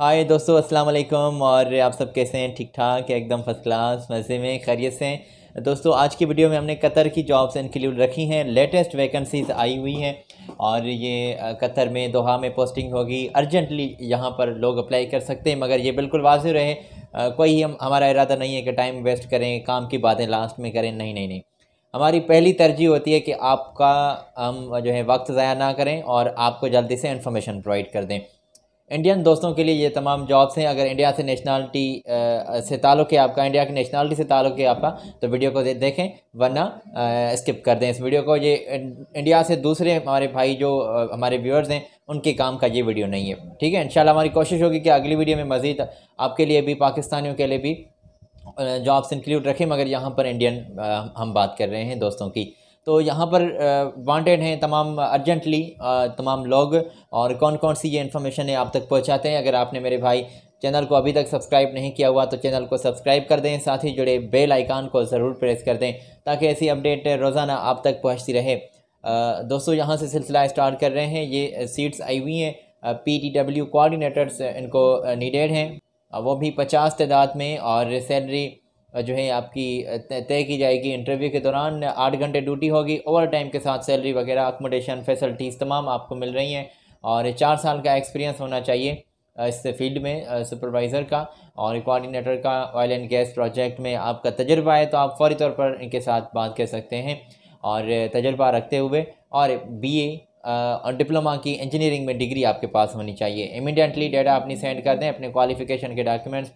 हाय दोस्तों अस्सलाम वालेकुम और आप सब कैसे हैं ठीक ठाक एकदम फर्स्ट क्लास मज़े में खैरियत से हैं दोस्तों आज की वीडियो में हमने कतर की जॉब्स इंक्लूड रखी हैं लेटेस्ट वैकेंसीज़ आई हुई हैं और ये कतर में दोहा में पोस्टिंग होगी अर्जेंटली यहाँ पर लोग अप्लाई कर सकते हैं मगर ये बिल्कुल वाज रहे कोई हम हमारा इरादा नहीं है कि टाइम वेस्ट करें काम की बातें लास्ट में करें नहीं नहीं नहीं हमारी पहली तरजीह होती है कि आपका हम जो है वक्त ज़ाया ना करें और आपको जल्दी से इन्फॉर्मेशन प्रोवाइड कर दें इंडियन दोस्तों के लिए ये तमाम जॉब्स हैं अगर इंडिया से नेशनलिटी से ताल्लुक़ है आपका इंडिया की नेशनलिटी से ताल्लुक़ है आपका तो वीडियो को दे, देखें वरना स्किप कर दें इस वीडियो को ये इंडिया से दूसरे हमारे भाई जो हमारे व्यूअर्स हैं उनके काम का ये वीडियो नहीं है ठीक है इंशाल्लाह हमारी कोशिश होगी कि अगली वीडियो में मज़ीद आपके लिए भी पाकिस्तानियों के लिए भी जॉब्स इंक्लूड रखें मगर यहाँ पर इंडियन हम बात कर रहे हैं दोस्तों की तो यहाँ पर वांटेड हैं तमाम अर्जेंटली तमाम लोग और कौन कौन सी ये इन्फॉर्मेशन है आप तक पहुँचाते हैं अगर आपने मेरे भाई चैनल को अभी तक सब्सक्राइब नहीं किया हुआ तो चैनल को सब्सक्राइब कर दें साथ ही जुड़े बेल आइकान को ज़रूर प्रेस कर दें ताकि ऐसी अपडेट रोज़ाना आप तक पहुँचती रहे दोस्तों यहाँ से सिलसिला स्टार्ट कर रहे हैं ये सीट्स आई हुई हैं पी टी डब्ल्यू कोऑर्डिनेटर्स इनको नीडेड हैं वो भी पचास तदाद में और सैलरी जो है आपकी तय की जाएगी इंटरव्यू के दौरान आठ घंटे ड्यूटी होगी ओवर टाइम के साथ सैलरी वगैरह अकोमोडेशन फैसिलिटीज़ तमाम आपको मिल रही हैं और चार साल का एक्सपीरियंस होना चाहिए इस फील्ड में सुपरवाइज़र का और कोऑर्डिनेटर का ऑयल एंड गैस प्रोजेक्ट में आपका तजर्बा है तो आप फौरी तौर पर इनके साथ बात कर सकते हैं और तजर्बा रखते हुए और बी और डिप्लोमा की इंजीनियरिंग में डिग्री आपके पास होनी चाहिए इमीडिएटली डेटा अपनी सेंड कर दें अपने क्वालिफिकेशन के डॉक्यूमेंट्स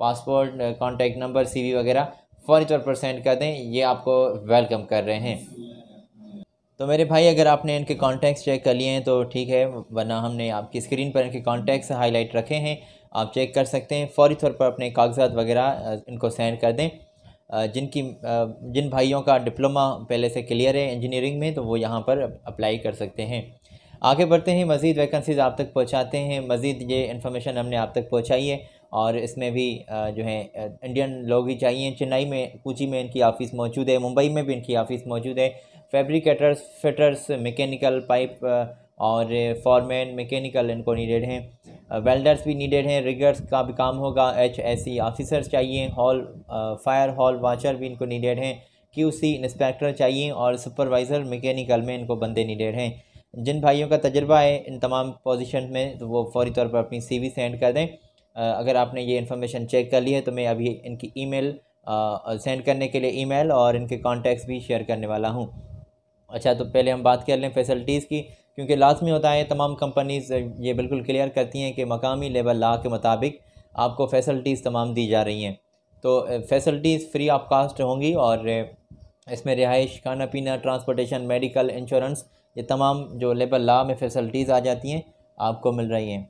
पासपोर्ट कॉन्टैक्ट नंबर सी वगैरह फ़ौरी तौर पर सेंड कर दें ये आपको वेलकम कर रहे हैं तो मेरे भाई अगर आपने इनके कॉन्टैक्ट्स चेक कर लिए हैं तो ठीक है वरना हमने आपकी स्क्रीन पर इनके कॉन्टैक्ट्स हाईलाइट रखे हैं आप चेक कर सकते हैं फ़ौरी तौर पर अपने कागजात वगैरह इनको सेंड कर दें जिनकी जिन भाइयों का डिप्लोमा पहले से क्लियर है इंजीनियरिंग में तो वो यहाँ पर अप्लाई कर सकते हैं आगे बढ़ते हैं मज़ीद वैकेंसीज़ आप तक पहुँचाते हैं मज़ीद ये इन्फॉर्मेशन हमने आप तक पहुँचाई है और इसमें भी जो है इंडियन लोग ही चाहिए चेन्नई में कोची में इनकी ऑफ़िस मौजूद है मुंबई में भी इनकी ऑफ़िस मौजूद है फैब्रिकेटर्स फिटर्स मैकेनिकल पाइप और फॉरमैन मैकेनिकल इनको नीडेड हैं वेल्डर्स भी नीडेड हैं रिगर्स का भी काम होगा एच एस सी ऑफिसर्स चाहिए हॉल फायर हॉल वाचर भी इनको नीडेड हैं क्यू सी इंस्पेक्टर चाहिए और सुपरवाइज़र मैकेनिकल में इनको बंदे नीडेड हैं जिन भाइयों का तजर्बा है इन तमाम पोजिशन में तो वो फौरी तौर पर अपनी वी सेंड कर दें अगर आपने ये इन्फॉर्मेशन चेक कर ली है तो मैं अभी इनकी ईमेल सेंड करने के लिए ईमेल और इनके कॉन्टैक्ट्स भी शेयर करने वाला हूँ अच्छा तो पहले हम बात कर लें फैसिलिटीज़ की क्योंकि लाजमी होता है तमाम कंपनीज़ ये बिल्कुल क्लियर करती हैं कि मकामी लेवल ला के मुताबिक आपको फैसल्टीज़ तमाम दी जा रही हैं तो फैसल्टीज़ फ्री ऑफ कास्ट होंगी और इसमें रिहाइश खाना पीना ट्रांसपोर्टेशन मेडिकल इंश्योरेंस ये तमाम जो लेबर ला में फैसिलिटीज़ आ जाती हैं आपको मिल रही हैं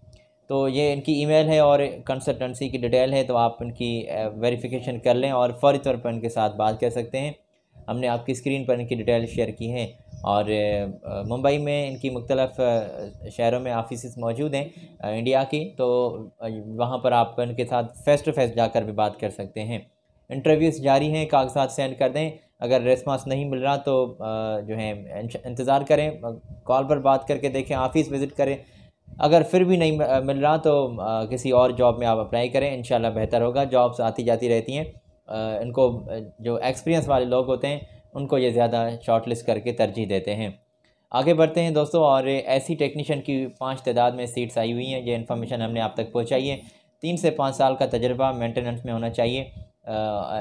तो ये इनकी ईमेल है और कंसल्टेंसी की डिटेल है तो आप इनकी वेरिफिकेशन कर लें और फौरी तौर पर इनके साथ बात कर सकते हैं हमने आपकी स्क्रीन पर इनकी डिटेल शेयर की है और मुंबई में इनकी मुख्तलफ़ शहरों में ऑफिस मौजूद हैं इंडिया की तो वहाँ पर आप इनके साथ फेस टू फेस जाकर भी बात कर सकते हैं इंटरव्यूज़ जारी हैं कागजात सेंड कर दें अगर रेस्पॉन्स नहीं मिल रहा तो जो है इंतज़ार करें कॉल पर बात करके देखें ऑफिस विज़िट करें अगर फिर भी नहीं मिल रहा तो किसी और जॉब में आप अप्लाई करें इन बेहतर होगा जॉब्स आती जाती रहती हैं इनको जो एक्सपीरियंस वाले लोग होते हैं उनको ये ज़्यादा शॉर्टलिस्ट करके तरजीह देते हैं आगे बढ़ते हैं दोस्तों और ऐसी टेक्नीशियन की पाँच तादाद में सीट्स आई हुई हैं ये इन्फॉर्मेशन हमने आप तक पहुँचाई है तीन से पाँच साल का तजर्बा मेंटेनेंस में होना चाहिए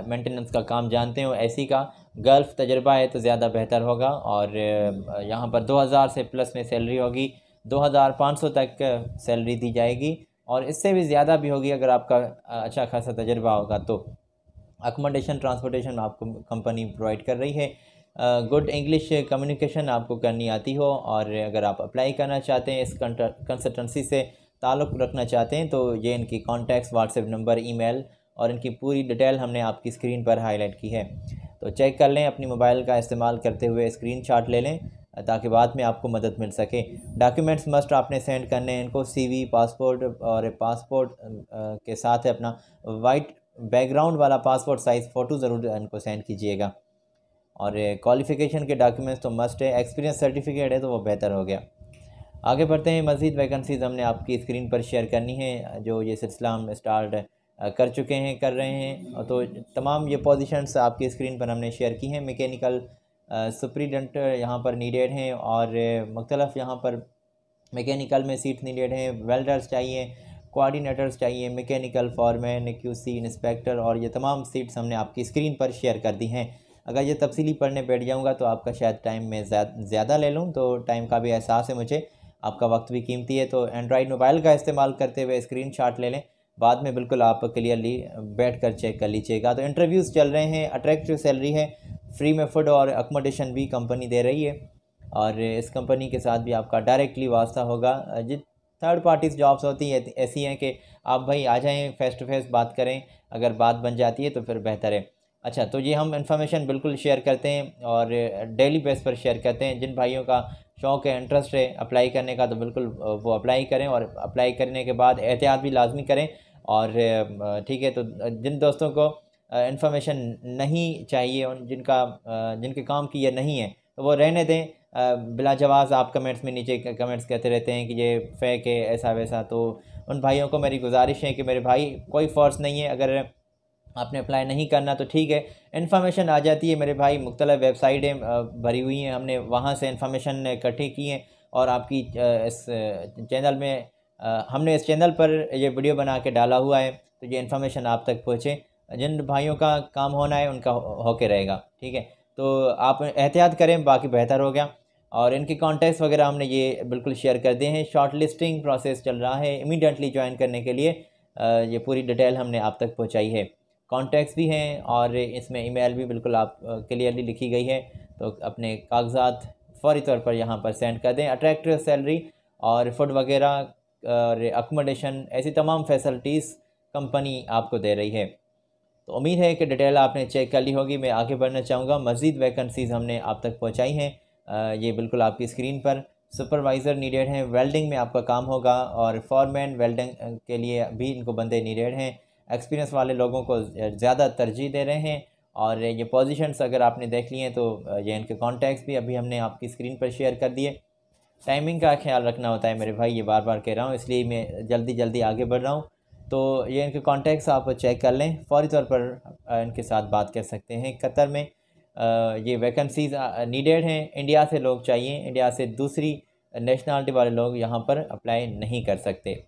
मेंटेनेंस का काम जानते हो ऐसी का गल्फ़ तजर्बा है तो ज़्यादा बेहतर होगा और यहाँ पर 2000 से प्लस में सैलरी होगी 2500 तक सैलरी दी जाएगी और इससे भी ज़्यादा भी होगी अगर आपका अच्छा खासा तजर्बा होगा तो अकोमोडेशन ट्रांसपोर्टेशन आपको कंपनी प्रोवाइड कर रही है गुड इंग्लिश कम्युनिकेशन आपको करनी आती हो और अगर आप अप्लाई करना चाहते हैं इस कंसल्टेंसी से ताल्लुक़ रखना चाहते हैं तो ये इनकी कॉन्टैक्ट्स व्हाट्सएप नंबर ईमेल और इनकी पूरी डिटेल हमने आपकी स्क्रीन पर हाईलाइट की है तो चेक कर लें अपनी मोबाइल का इस्तेमाल करते हुए स्क्रीन ले लें ताकि बाद में आपको मदद मिल सके डॉक्यूमेंट्स मस्ट आपने सेंड करने हैं इनको सीवी पासपोर्ट और पासपोर्ट के साथ है अपना वाइट बैकग्राउंड वाला पासपोर्ट साइज़ फ़ोटो ज़रूर इनको सेंड कीजिएगा और क्वालिफ़िकेशन के डॉक्यूमेंट्स तो मस्ट है एक्सपीरियंस सर्टिफिकेट है तो वो बेहतर हो गया आगे बढ़ते हैं मज़ीद वैकेंसीज़ हमने आपकी स्क्रीन पर शेयर करनी है जो ये सिलसिला हम स्टार्ट कर चुके हैं कर रहे हैं तो तमाम ये पोजिशन आपकी स्क्रीन पर हमने शेयर की हैं मैकेनिकल सुप्रीडेंट यहाँ पर नीडेड हैं और मुख्तलफ़ यहाँ पर मैकेनिकल में सीट नीडेड हैं वेल्डर्स चाहिए कोऑर्डिनेटर्स चाहिए मैकेनिकल फॉरमैन क्यूसी इंस्पेक्टर और ये तमाम सीट्स हमने आपकी स्क्रीन पर शेयर कर दी हैं अगर ये तफसीली पढ़ने बैठ जाऊँगा तो आपका शायद टाइम मैं ज़्यादा ले लूँ तो टाइम का भी एहसास है मुझे आपका वक्त भी कीमती है तो एंड्रॉयड मोबाइल का इस्तेमाल करते हुए स्क्रीन शॉट ले लें बाद में बिल्कुल आप क्लियरली बैठ कर चेक कर लीजिएगा तो इंटरव्यूज़ चल रहे हैं अट्रैक्टिव सैलरी है फ्री में फूड और अकोमोडेशन भी कंपनी दे रही है और इस कंपनी के साथ भी आपका डायरेक्टली वास्ता होगा जित थर्ड पार्टीज जॉब्स होती है ऐसी हैं कि आप भाई आ जाएँ फेस टू फेस बात करें अगर बात बन जाती है तो फिर बेहतर है अच्छा तो ये हम इन्फॉर्मेशन बिल्कुल शेयर करते हैं और डेली बेस पर शेयर करते हैं जिन भाइयों का शौक़ है इंटरेस्ट है अप्लाई करने का तो बिल्कुल वो अप्लाई करें और अप्लाई करने के बाद एहतियात भी लाजमी करें और ठीक है तो जिन दोस्तों को इन्फॉर्मेशन नहीं चाहिए उन जिनका जिनके काम की यह नहीं है तो वो रहने दें बिलाजवाज़ आप कमेंट्स में नीचे कमेंट्स कहते रहते हैं कि ये फेक है ऐसा वैसा तो उन भाइयों को मेरी गुजारिश है कि मेरे भाई कोई फ़ोर्स नहीं है अगर आपने अप्लाई नहीं करना तो ठीक है इन्फॉर्मेशन आ जाती है मेरे भाई मुख्तल वेबसाइटें भरी हुई हैं हमने वहाँ से इन्फॉर्मेशन इकट्ठी की हैं और आपकी इस चैनल में हमने इस चैनल पर यह वीडियो बना के डाला हुआ है तो ये इन्फॉर्मेशन आप तक पहुँचे जिन भाइयों का काम होना है उनका होके रहेगा ठीक है तो आप एहतियात करें बाकी बेहतर हो गया और इनके कॉन्टैक्ट्स वगैरह हमने ये बिल्कुल शेयर कर दिए हैं शॉर्ट लिस्टिंग प्रोसेस चल रहा है इमीडिएटली ज्वाइन करने के लिए ये पूरी डिटेल हमने आप तक पहुँचाई है कॉन्टैक्ट्स भी हैं और इसमें ई भी बिल्कुल आप क्लियरली लिखी गई है तो अपने कागजात फौरी तौर पर यहाँ पर सेंड कर दें अट्रैक्ट सैलरी और फूड वगैरह और अकोमोडेशन ऐसी तमाम फैसलिटीज़ कंपनी आपको दे रही है तो उम्मीद है कि डिटेल आपने चेक कर ली होगी मैं आगे बढ़ना चाहूँगा मज़ीद वैकेंसीज़ हमने आप तक पहुँचाई हैं ये बिल्कुल आपकी स्क्रीन पर सुपरवाइज़र नीडेड हैं वेल्डिंग में आपका काम होगा और फॉरमैन वेल्डिंग के लिए भी इनको बंदे नीडेड हैं एक्सपीरियंस वाले लोगों को ज़्यादा तरजीह दे रहे हैं और ये पोजीशंस अगर आपने देख लिए हैं तो ये इनके कॉन्टैक्ट्स भी अभी हमने आपकी स्क्रीन पर शेयर कर दिए टाइमिंग का ख्याल रखना होता है मेरे भाई ये बार बार कह रहा हूँ इसलिए मैं जल्दी जल्दी आगे बढ़ रहा हूँ तो ये इनके कॉन्टैक्ट्स आप चेक कर लें फौरी तौर पर इनके साथ बात कर सकते हैं कतर में ये वैकेंसीज नीडेड हैं इंडिया से लोग चाहिए इंडिया से दूसरी नेशनलिटी वाले लोग यहाँ पर अप्लाई नहीं कर सकते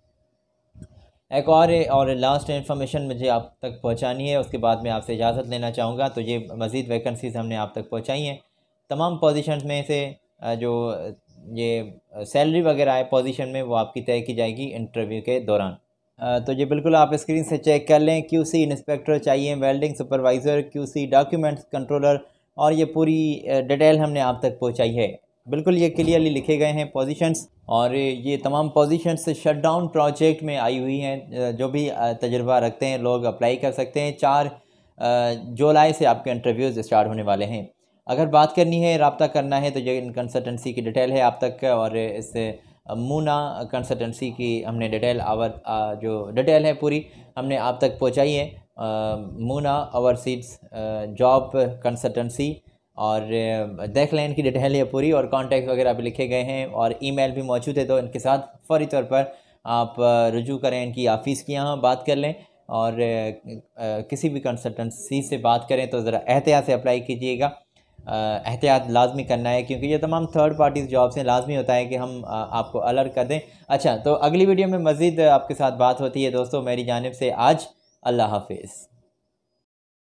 एक और और लास्ट इन्फॉर्मेशन मुझे आप तक पहुँचानी है उसके बाद मैं आपसे इजाज़त लेना चाहूँगा तो ये मज़ीद वैकेंसीज हमने आप तक पहुँचाई हैं तमाम पोजिशन में से जो ये सैलरी वगैरह है पोजीशन में वो आपकी तय की जाएगी इंटरव्यू के दौरान तो ये बिल्कुल आप स्क्रीन से चेक कर लें क्यूसी इंस्पेक्टर चाहिए welding supervisor QC documents controller और ये पूरी डिटेल हमने आप तक पहुंचाई है बिल्कुल ये क्लियरली लिखे गए हैं पोजीशंस और ये तमाम पोजीशंस शटडाउन प्रोजेक्ट में आई हुई हैं जो भी तजर्बा रखते हैं लोग अप्लाई कर सकते हैं चार जुलाई से आपके इंटरव्यूज़ स्टार्ट होने वाले हैं अगर बात करनी है रबता करना है तो ये कंसल्टेंसी की डिटेल है आप तक और इससे मूना कंसल्टेंसी की हमने डिटेल आवर जो डिटेल है पूरी हमने आप तक पहुंचाई है मूना ओवरसीज जॉब कंसल्टेंसी और देख लें इनकी डिटेल है पूरी और कॉन्टैक्ट वगैरह भी लिखे गए हैं और ईमेल भी मौजूद है तो इनके साथ फौरी तौर पर आप रुजू करें इनकी ऑफ़िस की यहाँ बात कर लें और किसी भी कंसल्टेंसी से बात करें तो ज़रा एहतियात से अप्लाई कीजिएगा एहतियात लाजमी करना है क्योंकि ये तमाम थर्ड पार्टीज़ जॉब्स हैं लाजमी होता है कि हम आ, आपको अलर्ट कर दें अच्छा तो अगली वीडियो में मज़ीद आपके साथ बात होती है दोस्तों मेरी जानब से आज अल्लाह हाफिज़